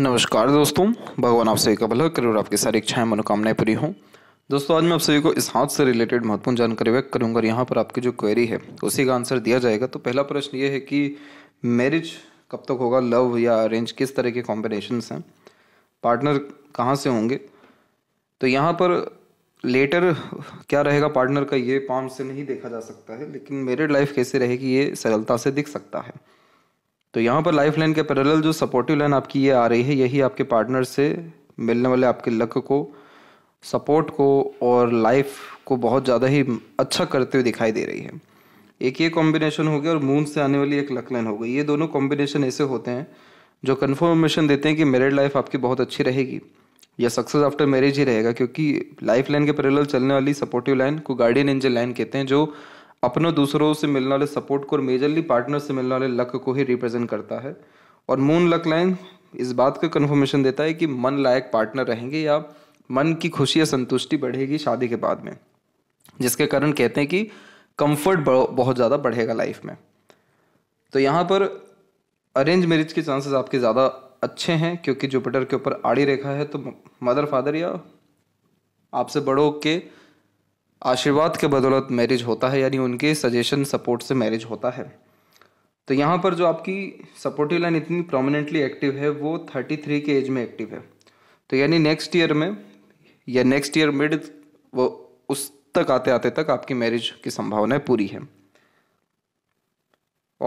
नमस्कार दोस्तों भगवान आप सभी का भला करे और आपकी सारी इच्छाएं मनोकामनाएं पूरी हों दोस्तों आज मैं आप सभी को इस हाथ से रिलेटेड महत्वपूर्ण जानकारी व्यक्त करूंगा और यहाँ पर आपकी जो क्वेरी है उसी का आंसर दिया जाएगा तो पहला प्रश्न ये है कि मैरिज कब तक होगा लव या अरेंज किस तरह के कॉम्बिनेशन हैं पार्टनर कहाँ से होंगे तो यहाँ पर लेटर क्या रहेगा पार्टनर का ये पाम से नहीं देखा जा सकता है लेकिन मेरिड लाइफ कैसे रहेगी ये सरलता से दिख सकता है तो यहाँ पर लाइफ लाइन के पैरेलल जो सपोर्टिव लाइन आपकी ये आ रही है यही आपके पार्टनर से मिलने वाले आपके लक को सपोर्ट को और लाइफ को बहुत ज़्यादा ही अच्छा करते हुए दिखाई दे रही है एक ये कॉम्बिनेशन हो गया और मून से आने वाली एक लक लाइन हो गई ये दोनों कॉम्बिनेशन ऐसे होते हैं जो कन्फर्मेशन देते हैं कि मैरिड लाइफ आपकी बहुत अच्छी रहेगी या सक्सेस आफ्टर मैरिज ही रहेगा क्योंकि लाइफ लाइन के पैरेलल चलने वाली सपोर्टिव लाइन को गार्डियन एंजल लाइन कहते हैं जो अपना दूसरों से मिलने वाले सपोर्ट को और मेजरली पार्टनर से मिलने वाले लक को ही रिप्रेजेंट करता है और मून लक लाइन इस बात का कन्फर्मेशन देता है कि मन लायक पार्टनर रहेंगे या मन की खुशी या संतुष्टि बढ़ेगी शादी के बाद में जिसके कारण कहते हैं कि कंफर्ट बहुत ज़्यादा बढ़ेगा लाइफ में तो यहाँ पर अरेंज मैरिज के चांसेस आपके ज़्यादा अच्छे हैं क्योंकि जुपिटर के ऊपर आड़ी रेखा है तो मदर फादर या आपसे बड़ों के आशीर्वाद के बदौलत मैरिज होता है यानी उनके सजेशन सपोर्ट से मैरिज होता है तो यहाँ पर जो आपकी सपोर्टिव लाइन इतनी प्रोमिनेंटली एक्टिव है वो थर्टी थ्री के एज में एक्टिव है तो यानी नेक्स्ट ईयर में या नेक्स्ट ईयर मिड वो उस तक आते आते तक आपकी मैरिज की संभावनाएं पूरी है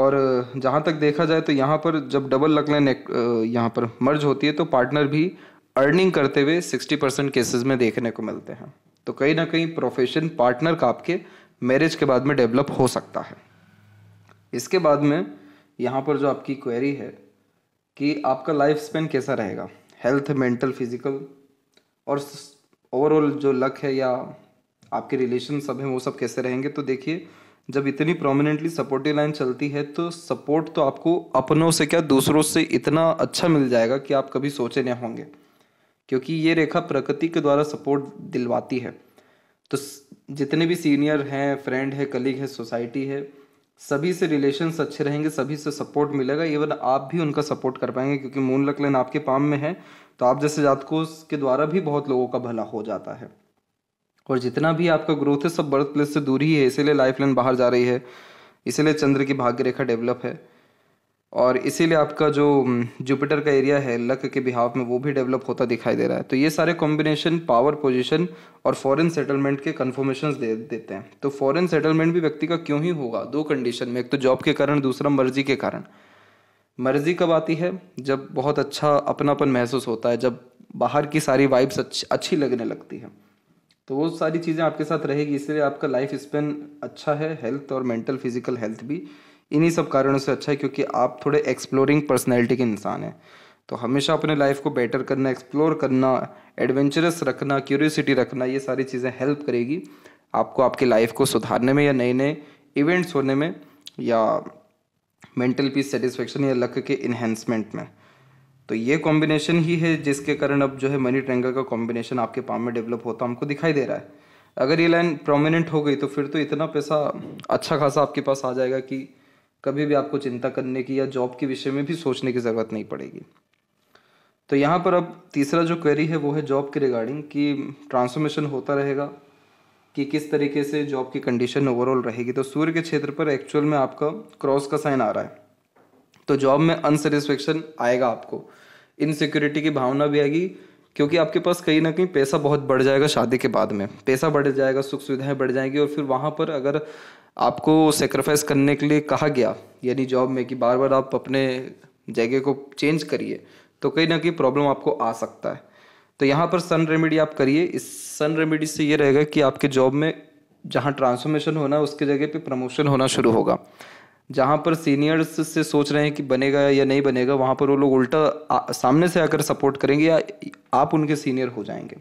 और जहाँ तक देखा जाए तो यहाँ पर जब डबल लक लाइन यहाँ पर मर्ज होती है तो पार्टनर भी अर्निंग करते हुए सिक्सटी परसेंट केसेज में देखने को मिलते हैं तो कहीं ना कहीं प्रोफेशन पार्टनर का आपके मैरिज के बाद में डेवलप हो सकता है इसके बाद में यहाँ पर जो आपकी क्वेरी है कि आपका लाइफ स्पेन कैसा रहेगा हेल्थ मेंटल फिजिकल और ओवरऑल जो लक है या आपके रिलेशन सब हैं वो सब कैसे रहेंगे तो देखिए जब इतनी प्रोमिनेंटली सपोर्टिव लाइन चलती है तो सपोर्ट तो आपको अपनों से क्या दूसरों से इतना अच्छा मिल जाएगा कि आप कभी सोचे ना होंगे क्योंकि ये रेखा प्रकृति के द्वारा सपोर्ट दिलवाती है तो जितने भी सीनियर हैं फ्रेंड है कलीग है सोसाइटी है सभी से रिलेशन अच्छे रहेंगे सभी से सपोर्ट मिलेगा इवन आप भी उनका सपोर्ट कर पाएंगे क्योंकि मून लकलन आपके पाम में है तो आप जैसे जातकों के द्वारा भी बहुत लोगों का भला हो जाता है और जितना भी आपका ग्रोथ है सब बर्थ प्लेस से दूर ही है इसीलिए लाइफ लाइन बाहर जा रही है इसीलिए चंद्र की भाग्य रेखा डेवलप है और इसीलिए आपका जो जुपिटर का एरिया है लक के बिहाव में वो भी डेवलप होता दिखाई दे रहा है तो ये सारे कॉम्बिनेशन पावर पोजीशन और फॉरेन सेटलमेंट के कन्फर्मेशन दे देते हैं तो फॉरेन सेटलमेंट भी व्यक्ति का क्यों ही होगा दो कंडीशन में एक तो जॉब के कारण दूसरा मर्जी के कारण मर्जी कब आती है जब बहुत अच्छा अपनापन महसूस होता है जब बाहर की सारी वाइब्स अच्छी अच्छी लगने लगती है तो वो सारी चीज़ें आपके साथ रहेगी इसलिए आपका लाइफ स्पेन अच्छा है हेल्थ और मेंटल फिजिकल हेल्थ भी इन्हीं सब कारणों से अच्छा है क्योंकि आप थोड़े एक्सप्लोरिंग पर्सनैलिटी के इंसान हैं तो हमेशा अपने लाइफ को बेटर करना एक्सप्लोर करना एडवेंचरस रखना क्यूरियोसिटी रखना ये सारी चीज़ें हेल्प करेगी आपको आपकी लाइफ को सुधारने में या नए नए इवेंट्स होने में या मेंटल पीस सेटिस्फेक्शन या लक के इन्हेंसमेंट में तो ये कॉम्बिनेशन ही है जिसके कारण अब जो है मनी ट्रेंगल का कॉम्बिनेशन आपके पाम में डेवलप होता हमको दिखाई दे रहा है अगर ये लाइन प्रोमिनेंट हो गई तो फिर तो इतना पैसा अच्छा खासा आपके पास आ जाएगा कि कभी भी आपको चिंता करने की या जॉब के विषय में भी सोचने की ज़रूरत नहीं पड़ेगी तो यहाँ पर अब तीसरा जो क्वेरी है वो है जॉब के रिगार्डिंग कि ट्रांसफॉर्मेशन होता रहेगा कि किस तरीके से जॉब की कंडीशन ओवरऑल रहेगी तो सूर्य के क्षेत्र पर एक्चुअल में आपका क्रॉस का साइन आ रहा है तो जॉब में अनसेटिस्फेक्शन आएगा आपको इनसिक्योरिटी की भावना भी आएगी क्योंकि आपके पास कहीं ना कहीं पैसा बहुत बढ़ जाएगा शादी के बाद में पैसा बढ़ जाएगा सुख सुविधाएं बढ़ जाएंगी और फिर वहाँ पर अगर आपको सेक्रीफाइस करने के लिए कहा गया यानी जॉब में कि बार बार आप अपने जगह को चेंज करिए तो कहीं ना कहीं प्रॉब्लम आपको आ सकता है तो यहाँ पर सन रेमेडी आप करिए इस सन रेमेडी से ये रहेगा कि आपके जॉब में जहाँ ट्रांसफॉर्मेशन होना है उसकी जगह पे प्रमोशन होना शुरू होगा जहाँ पर सीनियर्स से सोच रहे हैं कि बनेगा या नहीं बनेगा वहाँ पर वो लोग उल्टा सामने से आकर सपोर्ट करेंगे या आप उनके सीनियर हो जाएंगे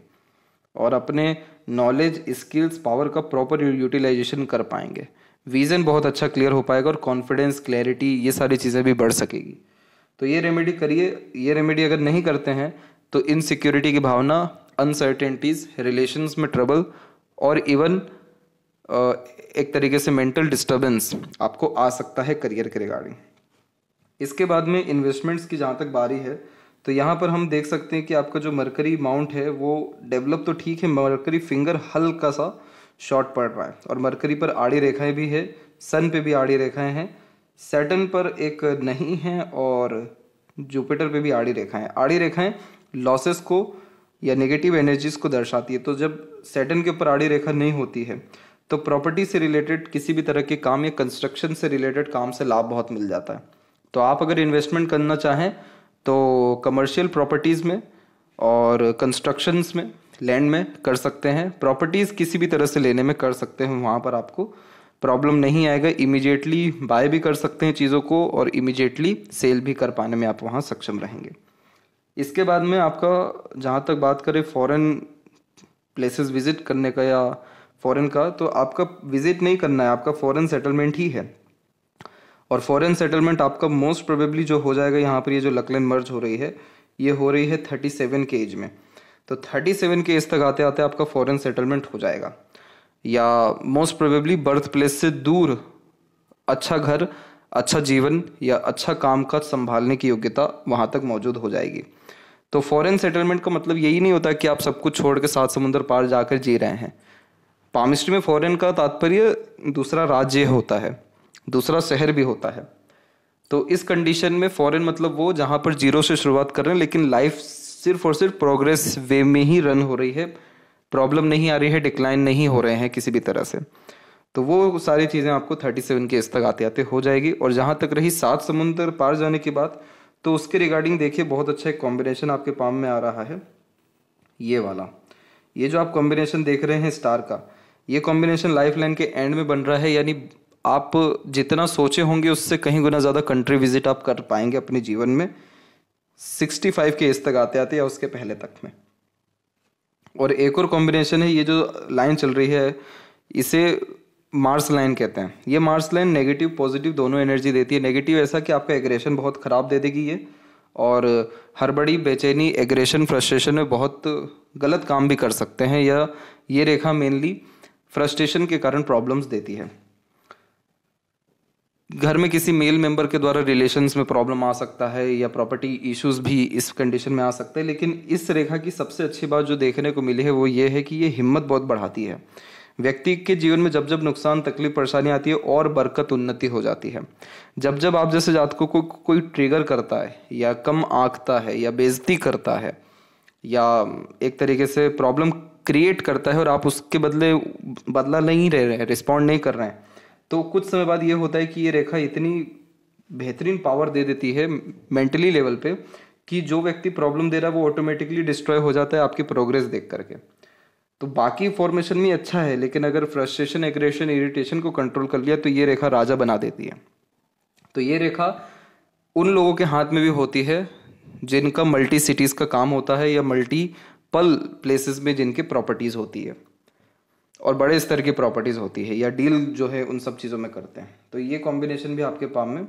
और अपने नॉलेज स्किल्स पावर का प्रॉपर यूटिलाइजेशन कर पाएंगे विज़न बहुत अच्छा क्लियर हो पाएगा और कॉन्फिडेंस क्लैरिटी ये सारी चीज़ें भी बढ़ सकेगी तो ये रेमेडी करिए ये रेमेडी अगर नहीं करते हैं तो इनसिक्योरिटी की भावना अनसर्टेनिटीज़ रिलेशन्स में ट्रबल और इवन एक तरीके से मेंटल डिस्टर्बेंस आपको आ सकता है करियर के रिगार्डिंग इसके बाद में इन्वेस्टमेंट्स की जहाँ तक बारी है तो यहाँ पर हम देख सकते हैं कि आपका जो मरकरी माउंट है वो डेवलप तो ठीक है मरकरी फिंगर हल्का सा शॉर्ट पड़ रहा है और मरकरी पर आड़ी रेखाएं भी है सन पे भी आड़ी रेखाएं हैं सैटन पर एक नहीं है और जुपिटर पे भी आड़ी रेखाएं आड़ी रेखाएं लॉसेस को या नेगेटिव एनर्जीज को दर्शाती है तो जब सैटन के ऊपर आड़ी रेखा नहीं होती है तो प्रॉपर्टी से रिलेटेड किसी भी तरह के काम या कंस्ट्रक्शन से रिलेटेड काम से लाभ बहुत मिल जाता है तो आप अगर इन्वेस्टमेंट करना चाहें तो कमर्शियल प्रॉपर्टीज़ में और कंस्ट्रक्शंस में लैंड में कर सकते हैं प्रॉपर्टीज़ किसी भी तरह से लेने में कर सकते हैं वहाँ पर आपको प्रॉब्लम नहीं आएगा इमिजिएटली बाय भी कर सकते हैं चीज़ों को और इमिजिएटली सेल भी कर पाने में आप वहाँ सक्षम रहेंगे इसके बाद में आपका जहाँ तक बात करें फॉरेन प्लेसेस विज़िट करने का या फ़ॉरेन का तो आपका विजिट नहीं करना है आपका फ़ॉरेन सेटलमेंट ही है और फॉरेन सेटलमेंट आपका मोस्ट प्रोबेबली जो हो जाएगा यहाँ पर ये जो लकलन मर्ज हो रही है ये हो रही है थर्टी सेवन के एज में तो थर्टी सेवन के एज तक आते आते आपका फॉरेन सेटलमेंट हो जाएगा या मोस्ट प्रोबेबली बर्थ प्लेस से दूर अच्छा घर अच्छा जीवन या अच्छा काम का संभालने की योग्यता वहाँ तक मौजूद हो जाएगी तो फॉरेन सेटलमेंट का मतलब यही नहीं होता कि आप सब कुछ छोड़ के सात समुद्र पार जाकर जी रहे हैं पामिस्ट्री में फॉरेन का तात्पर्य दूसरा राज्य होता है दूसरा शहर भी होता है तो इस कंडीशन में फॉरेन मतलब वो जहाँ पर जीरो से शुरुआत कर रहे हैं लेकिन लाइफ सिर्फ और सिर्फ प्रोग्रेस वे में ही रन हो रही है प्रॉब्लम नहीं आ रही है डिक्लाइन नहीं हो रहे हैं किसी भी तरह से तो वो सारी चीज़ें आपको थर्टी सेवन के इस तक आते आते हो जाएगी और जहाँ तक रही सात समुंदर पार जाने की बात तो उसके रिगार्डिंग देखिए बहुत अच्छा एक कॉम्बिनेशन आपके पाम में आ रहा है ये वाला ये जो आप कॉम्बिनेशन देख रहे हैं स्टार का ये कॉम्बिनेशन लाइफ लाइन के एंड में बन रहा है यानी आप जितना सोचे होंगे उससे कहीं गुना ज़्यादा कंट्री विजिट आप कर पाएंगे अपने जीवन में सिक्सटी फाइव के एज तक आते आते या उसके पहले तक में और एक और कॉम्बिनेशन है ये जो लाइन चल रही है इसे मार्स लाइन कहते हैं ये मार्स लाइन नेगेटिव पॉजिटिव दोनों एनर्जी देती है नेगेटिव ऐसा कि आपका एग्रेशन बहुत ख़राब दे देगी ये और हर बड़ी बेचैनी एग्रेशन फ्रस्ट्रेशन में बहुत गलत काम भी कर सकते हैं या ये रेखा मेनली फ्रस्ट्रेशन के कारण प्रॉब्लम्स देती है घर में किसी मेल मेंबर के द्वारा रिलेशंस में प्रॉब्लम आ सकता है या प्रॉपर्टी इश्यूज भी इस कंडीशन में आ सकते हैं लेकिन इस रेखा की सबसे अच्छी बात जो देखने को मिली है वो ये है कि ये हिम्मत बहुत बढ़ाती है व्यक्ति के जीवन में जब जब नुकसान तकलीफ परेशानी आती है और बरकत उन्नति हो जाती है जब जब आप जैसे जातकों को कोई ट्रिगर करता है या कम आंकता है या बेजती करता है या एक तरीके से प्रॉब्लम क्रिएट करता है और आप उसके बदले बदला नहीं रह रहे हैं रिस्पॉन्ड नहीं कर रहे हैं तो कुछ समय बाद ये होता है कि ये रेखा इतनी बेहतरीन पावर दे देती है मेंटली लेवल पे कि जो व्यक्ति प्रॉब्लम दे रहा है वो ऑटोमेटिकली डिस्ट्रॉय हो जाता है आपकी प्रोग्रेस देख करके तो बाकी फॉर्मेशन भी अच्छा है लेकिन अगर फ्रस्ट्रेशन एग्रेशन इरिटेशन को कंट्रोल कर लिया तो ये रेखा राजा बना देती है तो ये रेखा उन लोगों के हाथ में भी होती है जिनका मल्टी सिटीज़ का काम होता है या मल्टी पल प्लेसेस में जिनकी प्रॉपर्टीज़ होती है और बड़े स्तर की प्रॉपर्टीज़ होती है या डील जो है उन सब चीज़ों में करते हैं तो ये कॉम्बिनेशन भी आपके पाम में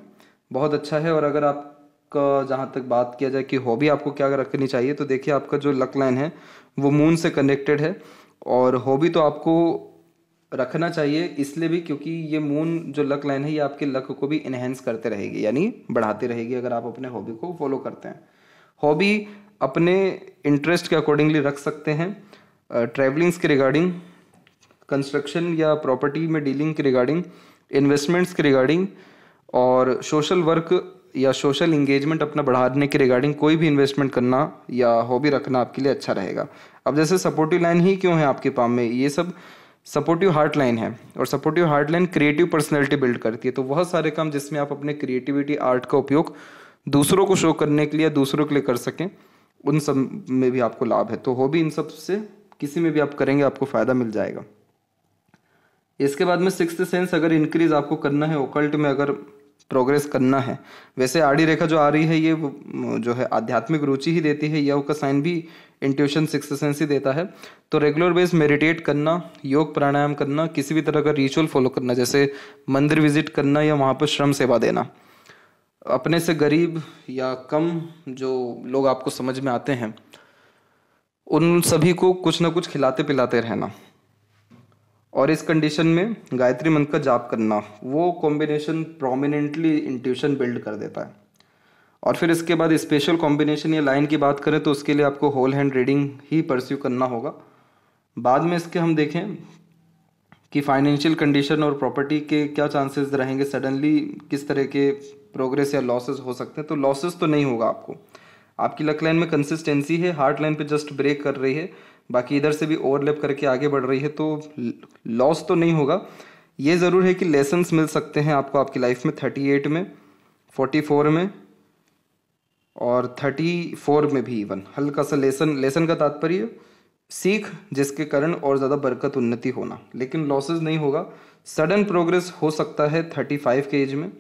बहुत अच्छा है और अगर आपका जहाँ तक बात किया जाए कि हॉबी आपको क्या रखनी चाहिए तो देखिए आपका जो लक लाइन है वो मून से कनेक्टेड है और हॉबी तो आपको रखना चाहिए इसलिए भी क्योंकि ये मून जो लक लाइन है ये आपके लक को भी इन्हेंस करते रहेगी यानी बढ़ाते रहेगी अगर आप अपने हॉबी को फॉलो करते हैं हॉबी अपने इंटरेस्ट के अकॉर्डिंगली रख सकते हैं ट्रैवलिंग्स के रिगार्डिंग कंस्ट्रक्शन या प्रॉपर्टी में डीलिंग के रिगार्डिंग इन्वेस्टमेंट्स के रिगार्डिंग और सोशल वर्क या सोशल इंगेजमेंट अपना बढ़ाने के रिगार्डिंग कोई भी इन्वेस्टमेंट करना या हॉबी रखना आपके लिए अच्छा रहेगा अब जैसे सपोर्टिव लाइन ही क्यों है आपके पाम में ये सब सपोर्टिव हार्ट लाइन है और supportive heart line creative personality build करती है तो बहुत सारे काम जिसमें आप अपने क्रिएटिविटी आर्ट का उपयोग दूसरों को शो करने के लिए दूसरों के लिए कर सकें उन सब में भी आपको लाभ है तो भी इन सब से किसी में भी आप करेंगे आपको फ़ायदा मिल जाएगा इसके बाद में सिक्स सेंस अगर इंक्रीज आपको करना है ओकल्ट में अगर प्रोग्रेस करना है वैसे आड़ी रेखा जो आ रही है ये जो है आध्यात्मिक रुचि ही देती है योग का साइन भी इंट्यूशन सिक्स सेंस ही देता है तो रेगुलर बेस मेडिटेट करना योग प्राणायाम करना किसी भी तरह का रिचुअल फॉलो करना जैसे मंदिर विजिट करना या वहाँ पर श्रम सेवा देना अपने से गरीब या कम जो लोग आपको समझ में आते हैं उन सभी को कुछ ना कुछ खिलाते पिलाते रहना और इस कंडीशन में गायत्री मंत्र का जाप करना वो कॉम्बिनेशन प्रोमिनेंटली इंट्यूशन बिल्ड कर देता है और फिर इसके बाद स्पेशल कॉम्बिनेशन या लाइन की बात करें तो उसके लिए आपको होल हैंड रीडिंग ही परस्यू करना होगा बाद में इसके हम देखें कि फाइनेंशियल कंडीशन और प्रॉपर्टी के क्या चांसेस रहेंगे सडनली किस तरह के प्रोग्रेस या लॉसेस हो सकते हैं तो लॉसेस तो नहीं होगा आपको आपकी लक लाइन में कंसिस्टेंसी है हार्ट लाइन पे जस्ट ब्रेक कर रही है बाकी इधर से भी ओवरलैप करके आगे बढ़ रही है तो लॉस तो नहीं होगा ये ज़रूर है कि लेसन मिल सकते हैं आपको आपकी लाइफ में थर्टी एट में फोर्टी फोर में और थर्टी फोर में भी इवन हल्का सा लेसन लेसन का तात्पर्य सीख जिसके कारण और ज़्यादा बरकत उन्नति होना लेकिन लॉसेज नहीं होगा सडन प्रोग्रेस हो सकता है थर्टी फाइव के एज में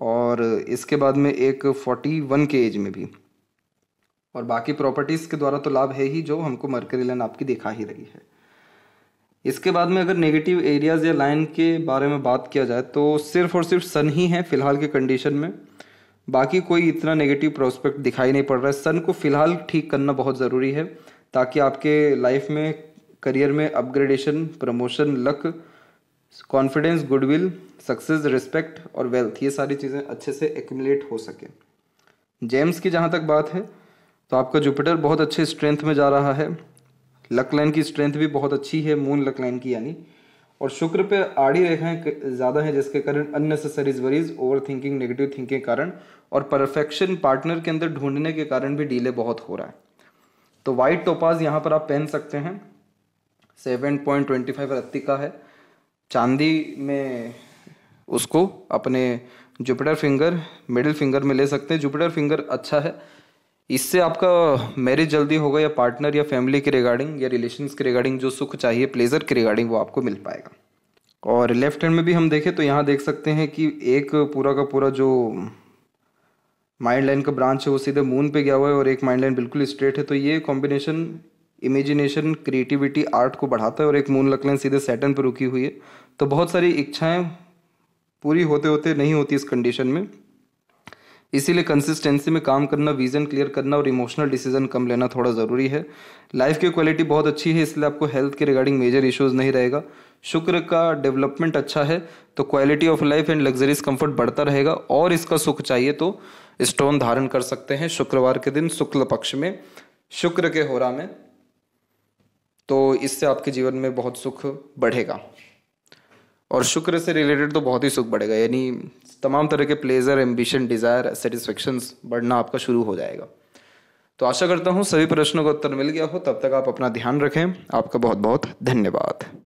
और इसके बाद में एक फोर्टी वन के एज में भी और बाकी प्रॉपर्टीज़ के द्वारा तो लाभ है ही जो हमको मर्करी लाइन आपकी दिखा ही रही है इसके बाद में अगर नेगेटिव एरियाज़ या लाइन के बारे में बात किया जाए तो सिर्फ और सिर्फ सन ही है फ़िलहाल के कंडीशन में बाकी कोई इतना नेगेटिव प्रोस्पेक्ट दिखाई नहीं पड़ रहा है सन को फ़िलहाल ठीक करना बहुत ज़रूरी है ताकि आपके लाइफ में करियर में upgradation promotion luck confidence goodwill success respect और वेल्थ ये सारी चीज़ें अच्छे से एक्यूमुलेट हो सके जेम्स की जहाँ तक बात है तो आपका जुपिटर बहुत अच्छे स्ट्रेंथ में जा रहा है लक लाइन की स्ट्रेंथ भी बहुत अच्छी है मून लक लाइन की यानी और शुक्र पे आड़ी रेखाएं ज़्यादा हैं जिसके कारण unnecessary worries over thinking negative thinking के कारण और परफेक्शन पार्टनर के अंदर ढूंढने के कारण भी डीले बहुत हो रहा है तो वाइट टोपाज यहाँ पर आप पहन सकते हैं सेवन पॉइंट ट्वेंटी फाइव रत्ती का है चांदी में उसको अपने जुपिटर फिंगर मिडिल फिंगर में ले सकते हैं जुपिटर फिंगर अच्छा है इससे आपका मैरिज जल्दी होगा या पार्टनर या फैमिली के रिगार्डिंग या रिलेशन के रिगार्डिंग जो सुख चाहिए प्लेजर के रिगार्डिंग वो आपको मिल पाएगा और लेफ्ट हैंड में भी हम देखें तो यहाँ देख सकते हैं कि एक पूरा का पूरा जो माइंड लाइन का ब्रांच है वो सीधे मून पे गया हुआ है और एक माइंड लाइन बिल्कुल स्ट्रेट है तो ये कॉम्बिनेशन इमेजिनेशन क्रिएटिविटी आर्ट को बढ़ाता है और एक मून लकलन सीधे सैटन पर रुकी हुई है तो बहुत सारी इच्छाएं पूरी होते होते नहीं होती इस कंडीशन में इसीलिए कंसिस्टेंसी में काम करना विजन क्लियर करना और इमोशनल डिसीजन कम लेना थोड़ा ज़रूरी है लाइफ की क्वालिटी बहुत अच्छी है इसलिए आपको हेल्थ के रिगार्डिंग मेजर इश्यूज नहीं रहेगा शुक्र का डेवलपमेंट अच्छा है तो quality of life and luxuries comfort बढ़ता रहेगा और इसका सुख चाहिए तो स्टोन धारण कर सकते हैं शुक्रवार के दिन शुक्ल पक्ष में शुक्र के होरा में तो इससे आपके जीवन में बहुत सुख बढ़ेगा और शुक्र से रिलेटेड तो बहुत ही सुख बढ़ेगा यानी तमाम तरह के प्लेजर एम्बिशन डिज़ायर सेटिस्फेक्शन बढ़ना आपका शुरू हो जाएगा तो आशा करता हूँ सभी प्रश्नों का उत्तर मिल गया हो तब तक आप अपना ध्यान रखें आपका बहुत बहुत धन्यवाद